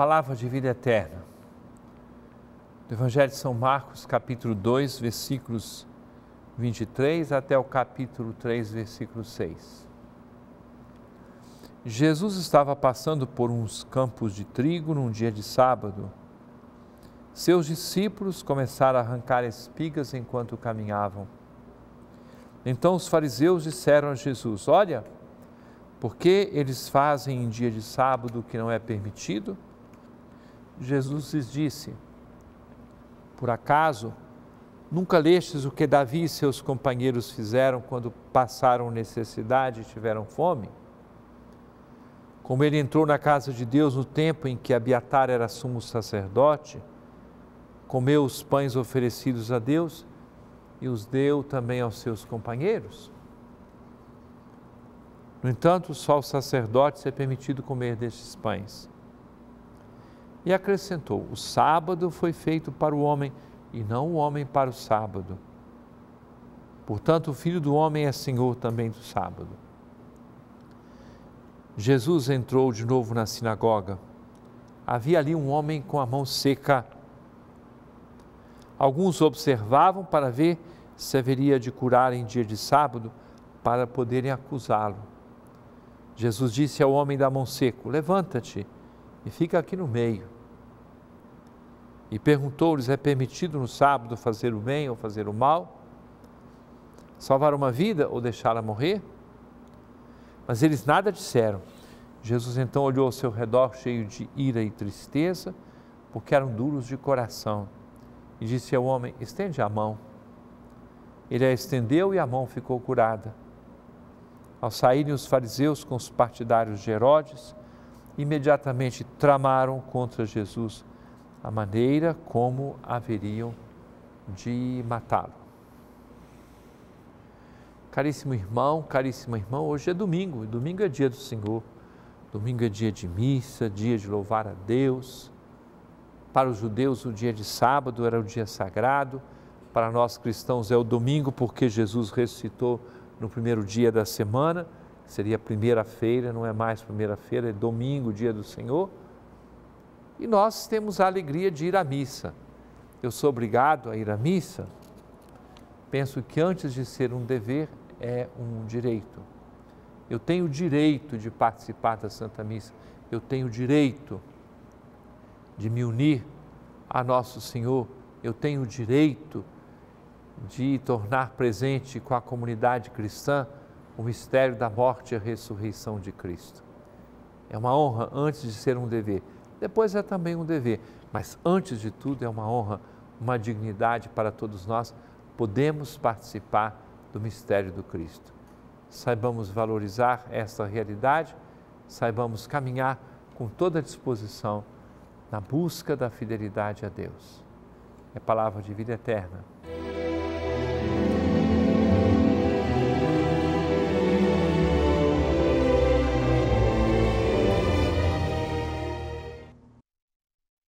palavra de vida eterna. Do Evangelho de São Marcos, capítulo 2, versículos 23 até o capítulo 3, versículo 6. Jesus estava passando por uns campos de trigo num dia de sábado. Seus discípulos começaram a arrancar espigas enquanto caminhavam. Então os fariseus disseram a Jesus: Olha, por que eles fazem em dia de sábado o que não é permitido? Jesus lhes disse: Por acaso nunca lestes o que Davi e seus companheiros fizeram quando passaram necessidade e tiveram fome? Como ele entrou na casa de Deus no tempo em que Abiatar era sumo sacerdote, comeu os pães oferecidos a Deus e os deu também aos seus companheiros. No entanto, só o sacerdote é permitido comer destes pães e acrescentou: O sábado foi feito para o homem e não o homem para o sábado. Portanto, o filho do homem é senhor também do sábado. Jesus entrou de novo na sinagoga. Havia ali um homem com a mão seca. Alguns observavam para ver se haveria de curar em dia de sábado para poderem acusá-lo. Jesus disse ao homem da mão seca: Levanta-te e fica aqui no meio. E perguntou-lhes: é permitido no sábado fazer o bem ou fazer o mal? Salvar uma vida ou deixá-la morrer? Mas eles nada disseram. Jesus então olhou ao seu redor, cheio de ira e tristeza, porque eram duros de coração, e disse ao homem: Estende a mão. Ele a estendeu e a mão ficou curada. Ao saírem os fariseus com os partidários de Herodes, imediatamente tramaram contra Jesus a maneira como haveriam de matá-lo. Caríssimo irmão, caríssima irmã, hoje é domingo, e domingo é dia do Senhor. Domingo é dia de missa, dia de louvar a Deus. Para os judeus, o dia de sábado era o dia sagrado. Para nós cristãos, é o domingo, porque Jesus ressuscitou no primeiro dia da semana seria primeira-feira, não é mais primeira-feira, é domingo, dia do Senhor. E nós temos a alegria de ir à missa. Eu sou obrigado a ir à missa? Penso que antes de ser um dever, é um direito. Eu tenho o direito de participar da Santa Missa, eu tenho o direito de me unir a Nosso Senhor, eu tenho o direito de tornar presente com a comunidade cristã o mistério da morte e a ressurreição de Cristo. É uma honra antes de ser um dever. Depois é também um dever, mas antes de tudo é uma honra, uma dignidade para todos nós podemos participar do mistério do Cristo. Saibamos valorizar esta realidade, saibamos caminhar com toda a disposição na busca da fidelidade a Deus. É palavra de vida eterna.